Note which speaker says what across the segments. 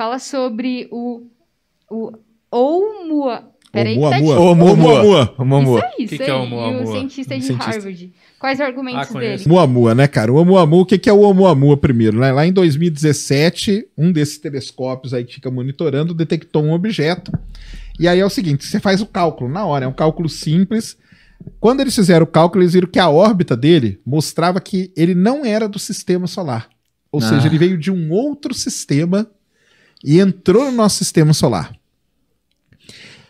Speaker 1: fala sobre o, o Oumuamua. Peraí, Oumuamua. Tá Oumuamua. Isso aí, é isso que que É o Oumuamua? o cientista de cientista. Harvard. Quais argumentos ah, dele? Oumuamua, né, cara? O Oumuamua, o que, que é o Oumuamua primeiro? Né? Lá em 2017, um desses telescópios aí que fica monitorando detectou um objeto. E aí é o seguinte, você faz o cálculo na hora, é um cálculo simples. Quando eles fizeram o cálculo, eles viram que a órbita dele mostrava que ele não era do sistema solar. Ou ah. seja, ele veio de um outro sistema e entrou no nosso sistema solar.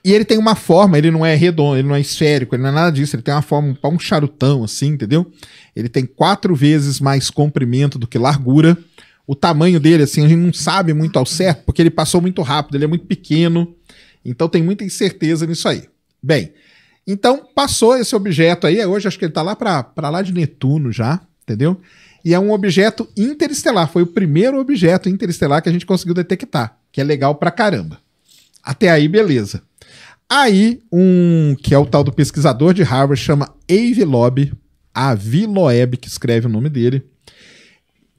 Speaker 1: E ele tem uma forma, ele não é redondo, ele não é esférico, ele não é nada disso, ele tem uma forma, um charutão assim, entendeu? Ele tem quatro vezes mais comprimento do que largura. O tamanho dele, assim, a gente não sabe muito ao certo, porque ele passou muito rápido, ele é muito pequeno, então tem muita incerteza nisso aí. Bem, então passou esse objeto aí, é hoje acho que ele está lá para lá de Netuno já, entendeu? e é um objeto interestelar. Foi o primeiro objeto interestelar que a gente conseguiu detectar, que é legal pra caramba. Até aí, beleza. Aí, um que é o tal do pesquisador de Harvard, chama Avi Loeb, Avi Loeb, que escreve o nome dele.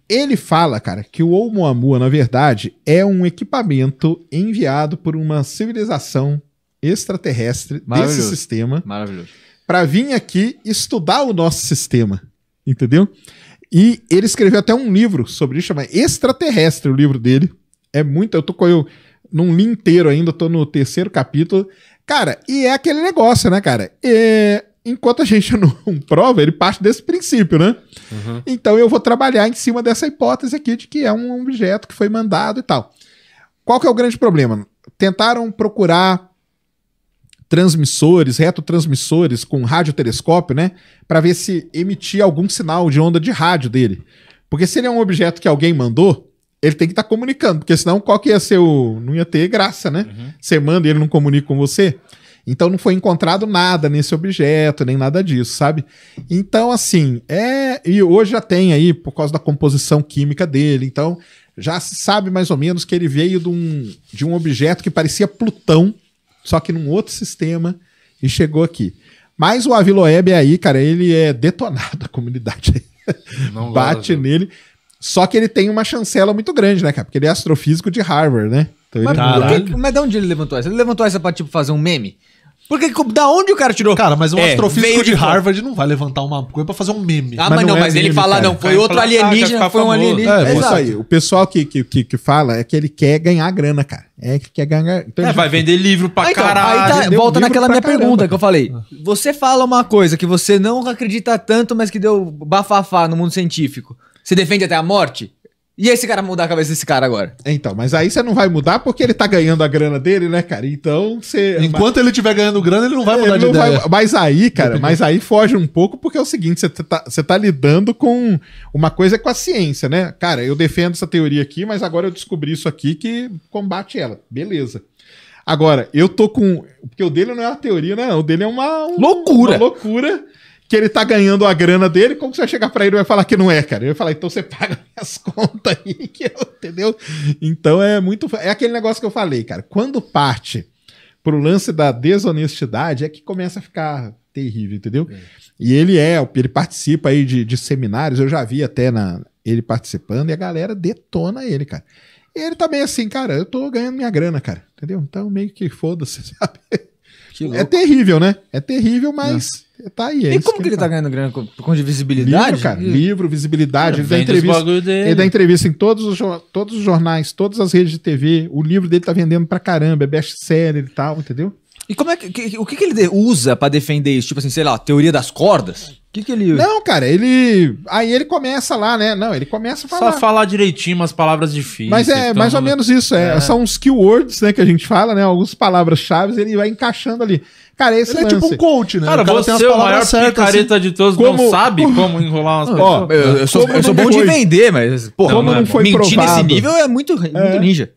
Speaker 1: Ele fala, cara, que o Oumuamua, na verdade, é um equipamento enviado por uma civilização extraterrestre desse sistema. Maravilhoso. Para vir aqui estudar o nosso sistema. Entendeu? E ele escreveu até um livro sobre isso, chama Extraterrestre, o livro dele. É muito, eu tô com eu não li inteiro ainda, tô no terceiro capítulo. Cara, e é aquele negócio, né, cara? É, enquanto a gente não prova, ele parte desse princípio, né? Uhum. Então eu vou trabalhar em cima dessa hipótese aqui de que é um objeto que foi mandado e tal. Qual que é o grande problema? Tentaram procurar transmissores, retrotransmissores com radiotelescópio, né? Para ver se emitia algum sinal de onda de rádio dele. Porque se ele é um objeto que alguém mandou, ele tem que estar tá comunicando, porque senão qual que ia ser o. Não ia ter graça, né? Uhum. Você manda e ele não comunica com você. Então não foi encontrado nada nesse objeto, nem nada disso, sabe? Então, assim, é. E hoje já tem aí, por causa da composição química dele, então já se sabe mais ou menos que ele veio de um, de um objeto que parecia Plutão só que num outro sistema, e chegou aqui. Mas o Aviloeb é aí, cara, ele é detonado, a comunidade Não bate gosto. nele. Só que ele tem uma chancela muito grande, né, cara? Porque ele é astrofísico de Harvard, né? Então mas, ele... mas de onde ele levantou essa? Ele levantou essa pra, tipo, fazer um meme? Porque da onde o cara tirou? Cara, mas um é, astrofísico de, Harvard não vai levantar uma coisa pra fazer um meme. Ah, mas, mas não, não é mas meme, ele fala, cara. não, foi outro ah, alienígena, ah, foi um alienígena. É, é isso aí. O pessoal que, que, que, que, fala é que ele quer ganhar grana, cara. É que quer ganhar. Então, é, vai vender livro pra ah, então, caralho. Aí tá, tá volta naquela minha caramba, pergunta cara. que eu falei. Ah. Você fala uma coisa que você não acredita tanto, mas que deu bafafá no mundo científico. Você defende até a morte? E esse cara mudar a cabeça desse cara agora? Então, mas aí você não vai mudar porque ele tá ganhando a grana dele, né, cara? Então você. Enquanto mas... ele tiver ganhando grana, ele não vai é, mudar ele de ideia. Vai... Mas aí, cara, mas aí foge um pouco porque é o seguinte: você tá, tá lidando com uma coisa com a ciência, né? Cara, eu defendo essa teoria aqui, mas agora eu descobri isso aqui que combate ela. Beleza. Agora, eu tô com. Porque o dele não é uma teoria, né? O dele é uma. Um... loucura! Uma loucura que ele tá ganhando a grana dele. Como que você vai chegar pra ele e vai falar que não é, cara? Eu ia falar, então você paga as contas aí, que eu, entendeu? Então é muito. É aquele negócio que eu falei, cara. Quando parte pro lance da desonestidade, é que começa a ficar terrível, entendeu? É. E ele é, ele participa aí de, de seminários, eu já vi até na, ele participando, e a galera detona ele, cara. E ele também tá assim, cara, eu tô ganhando minha grana, cara, entendeu? Então meio que foda-se, sabe? É terrível, né? É terrível, mas Não. tá aí. É e como que, ele tá, ganhando grana? Por conta de visibilidade? Livro, cara. Livro, visibilidade. Ele, dá, entrevista, ele dá entrevista em todos os, todos os jornais, todas as redes de TV. O livro dele tá vendendo pra caramba, é best-seller e tal, entendeu? E como é que, que o que, que ele usa para defender isso? Tipo assim, sei lá, teoria das cordas? que, que ele. Não, cara, ele. Aí ele começa lá, né? Não, ele começa a falar. Só falar direitinho umas palavras difíceis. Mas é então... mais ou menos isso. É, é. São uns keywords, né, que a gente fala, né? Algumas palavras-chave, ele vai encaixando ali. Cara, esse ele é lance. é tipo um coach, né? Cara, o cara você é o maior certas, assim. picareta assim, de todos, como... não sabe como enrolar umas palavras. Ó, eu, eu, sou, eu sou bom foi... de vender, mas. porra como não, não, não foi mentir provado. nesse nível é muito, muito é. ninja.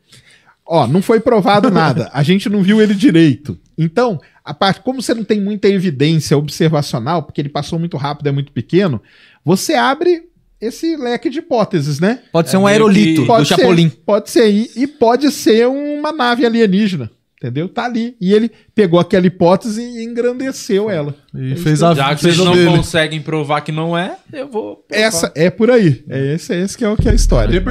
Speaker 1: Ó, não foi provado nada. A gente não viu ele direito. Então, a parte, como você não tem muita evidência observacional, porque ele passou muito rápido, é muito pequeno, você abre esse leque de hipóteses, né? Pode ser é um aerolito que... pode do ser, Chapolin. Pode ser, e, e pode ser uma nave alienígena. Entendeu? Tá ali. E ele pegou aquela hipótese e engrandeceu ela. E é fez a Já que vocês não dele. conseguem provar que não é, eu vou. Provar. Essa é por aí. É esse, é esse que é o que é a história.